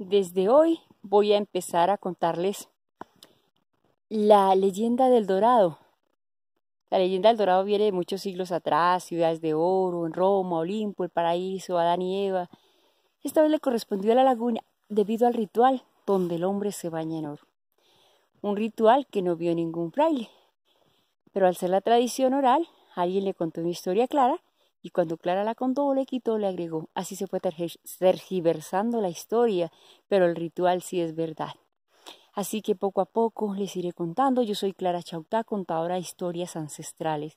Desde hoy voy a empezar a contarles la leyenda del Dorado. La leyenda del Dorado viene de muchos siglos atrás, ciudades de oro, en Roma, Olimpo, el paraíso, Adán y Eva. Esta vez le correspondió a la laguna debido al ritual donde el hombre se baña en oro. Un ritual que no vio ningún fraile. Pero al ser la tradición oral, alguien le contó una historia clara y cuando Clara la contó le quitó, le agregó, así se fue tergiversando la historia, pero el ritual sí es verdad. Así que poco a poco les iré contando. Yo soy Clara Chauta, contadora de historias ancestrales.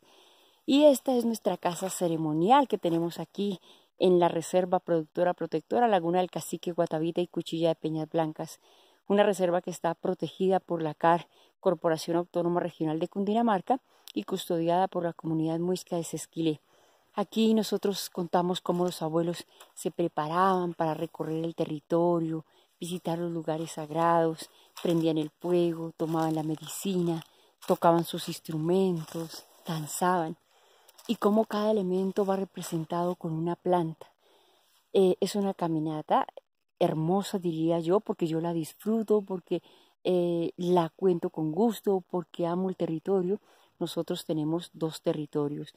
Y esta es nuestra casa ceremonial que tenemos aquí en la Reserva Productora Protectora Laguna del Cacique, Guatavita y Cuchilla de Peñas Blancas. Una reserva que está protegida por la CAR, Corporación Autónoma Regional de Cundinamarca, y custodiada por la comunidad muisca de Sesquilé. Aquí nosotros contamos cómo los abuelos se preparaban para recorrer el territorio, visitar los lugares sagrados, prendían el fuego, tomaban la medicina, tocaban sus instrumentos, danzaban, y cómo cada elemento va representado con una planta. Eh, es una caminata hermosa, diría yo, porque yo la disfruto, porque eh, la cuento con gusto, porque amo el territorio. Nosotros tenemos dos territorios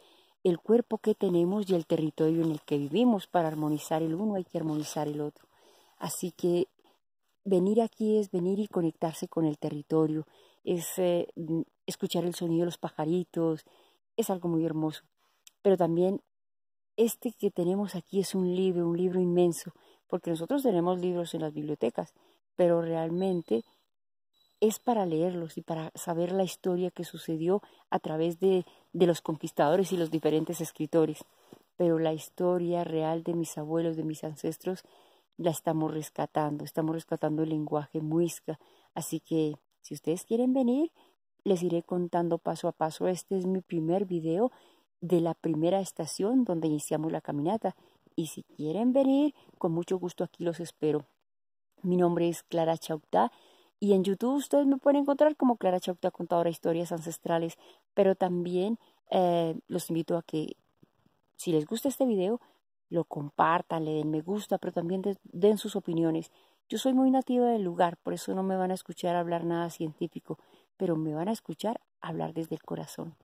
el cuerpo que tenemos y el territorio en el que vivimos. Para armonizar el uno hay que armonizar el otro. Así que venir aquí es venir y conectarse con el territorio, es eh, escuchar el sonido de los pajaritos, es algo muy hermoso. Pero también este que tenemos aquí es un libro, un libro inmenso, porque nosotros tenemos libros en las bibliotecas, pero realmente es para leerlos y para saber la historia que sucedió a través de, de los conquistadores y los diferentes escritores. Pero la historia real de mis abuelos, de mis ancestros, la estamos rescatando, estamos rescatando el lenguaje muisca. Así que si ustedes quieren venir, les iré contando paso a paso. Este es mi primer video de la primera estación donde iniciamos la caminata. Y si quieren venir, con mucho gusto aquí los espero. Mi nombre es Clara Chautá. Y en YouTube ustedes me pueden encontrar como Clara Chauta contadora de historias ancestrales. Pero también eh, los invito a que, si les gusta este video, lo compartan, le den me gusta, pero también den sus opiniones. Yo soy muy nativa del lugar, por eso no me van a escuchar hablar nada científico, pero me van a escuchar hablar desde el corazón.